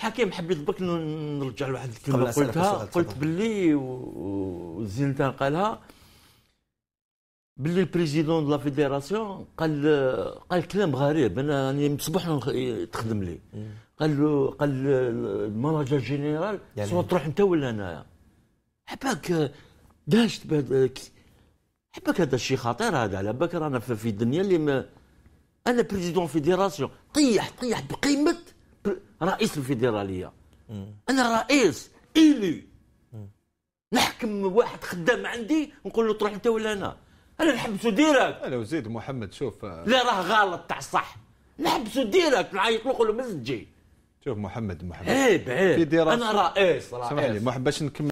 حكيم حبيت برك نرجع لواحد الكلمه قلتها قلت باللي وزينتان قالها باللي البريزيدون دو لا فيديراسيون قال قال كلام غريب انا راني يعني مصبوح تخدم لي قال له قال الماناجر جينيرال يعني تروح انت ولا انايا حباك داشت حباك هذا الشيء خطير هذا على بالك رانا في الدنيا اللي ما انا بريزيدون فيديراسيون طيح طيح بقيمه رئيس الفيدراليه انا الرئيس إلي نحكم واحد خدام عندي نقول له تروح انت ولا انا انا نحبسو ديريكت لا وزيد محمد شوف لا راه غلط تاع الصح نحبسو ديريكت نعيط له نقول له مازال شوف محمد محمد عيب إيه، عيب انا رئيس رئيس سمعني محمد باش نكمل